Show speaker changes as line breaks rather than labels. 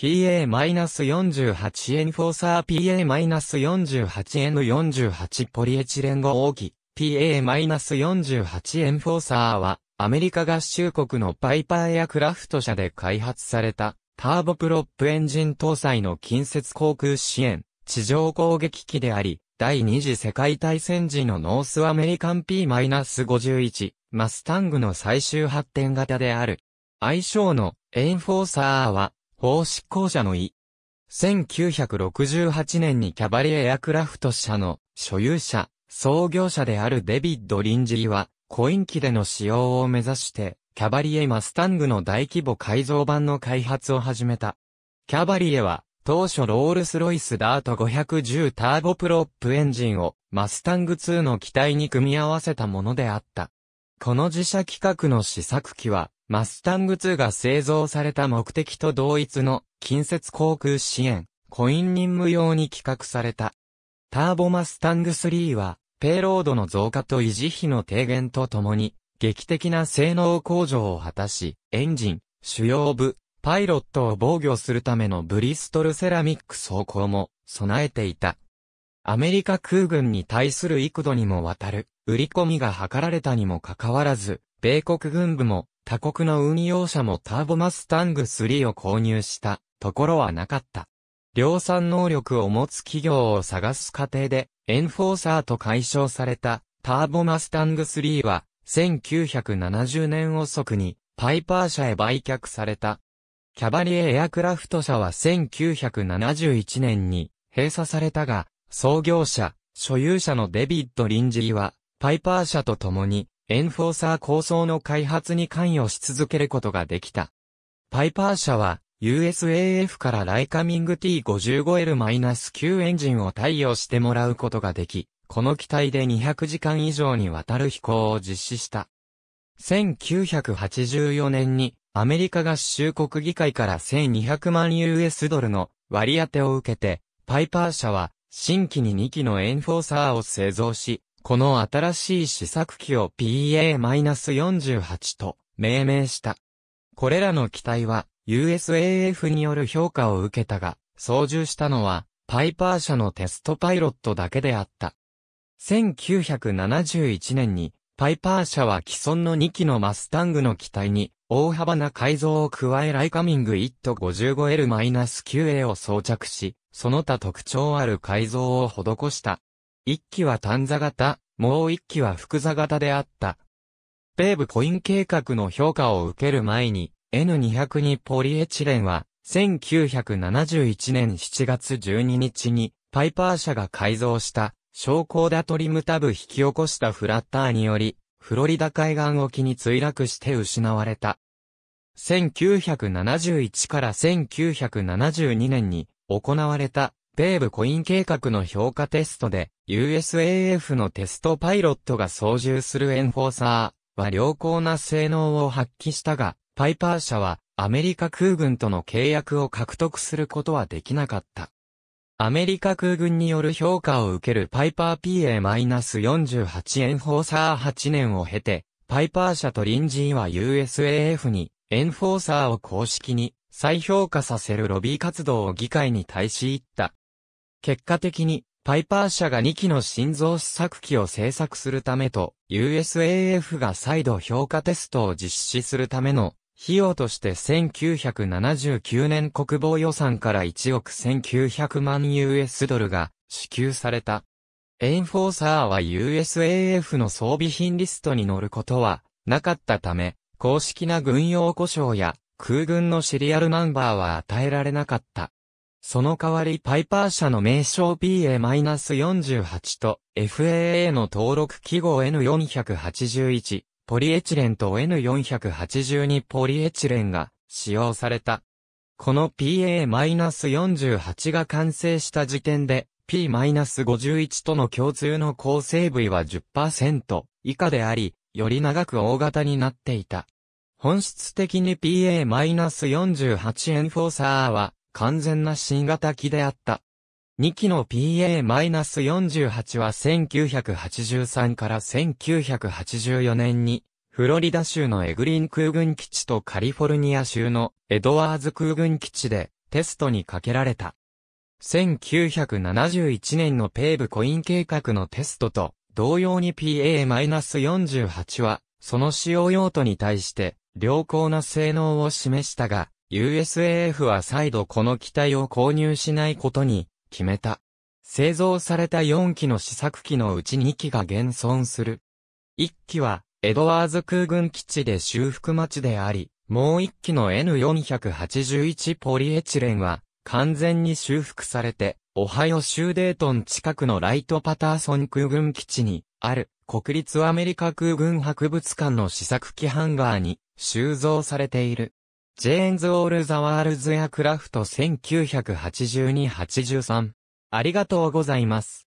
p a 4 8ンフォーサー PA-48N48 ポリエチレン合機 p a 4 8ンフォーサーはアメリカ合衆国のパイパーエアクラフト社で開発されたターボプロップエンジン搭載の近接航空支援地上攻撃機であり第二次世界大戦時のノースアメリカン P-51 マスタングの最終発展型である愛称のエンフォーサーは法執行者の意。1968年にキャバリエアクラフト社の所有者、創業者であるデビッド・リンジーは、コイン機での使用を目指して、キャバリエマスタングの大規模改造版の開発を始めた。キャバリエは、当初ロールスロイスダート510ターボプロップエンジンをマスタング2の機体に組み合わせたものであった。この自社規格の試作機はマスタング2が製造された目的と同一の近接航空支援、コイン任務用に企画された。ターボマスタング3は、ペイロードの増加と維持費の低減とともに、劇的な性能向上を果たし、エンジン、主要部、パイロットを防御するためのブリストルセラミック装甲も備えていた。アメリカ空軍に対する幾度にもわたる売り込みが図られたにもかかわらず、米国軍部も他国の運用者もターボマスタング3を購入したところはなかった。量産能力を持つ企業を探す過程で、エンフォーサーと解消されたターボマスタング3は、1970年遅くにパイパー社へ売却された。キャバリエエアクラフト社は1971年に閉鎖されたが、創業者、所有者のデビッド・リンジリは、パイパー社と共にエンフォーサー構想の開発に関与し続けることができた。パイパー社は USAF からライカミング T55L-9 エンジンを貸与してもらうことができ、この機体で200時間以上にわたる飛行を実施した。1984年にアメリカ合衆国議会から1200万 US ドルの割り当てを受けて、パイパー社は新規に2機のエンフォーサーを製造し、この新しい試作機を PA-48 と命名した。これらの機体は USAF による評価を受けたが、操縦したのはパイパー社のテストパイロットだけであった。1971年にパイパー社は既存の2機のマスタングの機体に大幅な改造を加えライカミング 155L-9A を装着し、その他特徴ある改造を施した。一機は短座型、もう一機は複座型であった。米部コイン計画の評価を受ける前に、N202 ポリエチレンは、1971年7月12日に、パイパー社が改造した、昇降ダトリムタブ引き起こしたフラッターにより、フロリダ海岸沖に墜落して失われた。1971から1972年に行われた米部コイン計画の評価テストで、USAF のテストパイロットが操縦するエンフォーサーは良好な性能を発揮したが、パイパー社はアメリカ空軍との契約を獲得することはできなかった。アメリカ空軍による評価を受けるパイパー PA-48 エンフォーサー8年を経て、パイパー社と臨時は USAF にエンフォーサーを公式に再評価させるロビー活動を議会に対し行った。結果的に、パイパー社が2機の心臓試作機を製作するためと、USAF が再度評価テストを実施するための費用として1979年国防予算から1億1900万 US ドルが支給された。エンフォーサーは USAF の装備品リストに乗ることはなかったため、公式な軍用故障や空軍のシリアルナンバーは与えられなかった。その代わりパイパー社の名称 PA-48 と FAA の登録記号 N481 ポリエチレンと N482 ポリエチレンが使用された。この PA-48 が完成した時点で P-51 との共通の構成部位は10%以下であり、より長く大型になっていた。本質的に PA-48 エンフォーサーは完全な新型機であった。2機の PA-48 は1983から1984年に、フロリダ州のエグリン空軍基地とカリフォルニア州のエドワーズ空軍基地でテストにかけられた。1971年のペーブコイン計画のテストと同様に PA-48 はその使用用途に対して良好な性能を示したが USAF は再度この機体を購入しないことに決めた。製造された4機の試作機のうち2機が現存する。1機はエドワーズ空軍基地で修復待ちであり、もう1機の N481 ポリエチレンは完全に修復されて、オハイオ州デートン近くのライトパターソン空軍基地にある国立アメリカ空軍博物館の試作機ハンガーに収蔵されている。ジェーンズ・オール・ザ・ワールズ・エアクラフト1982-83。ありがとうございます。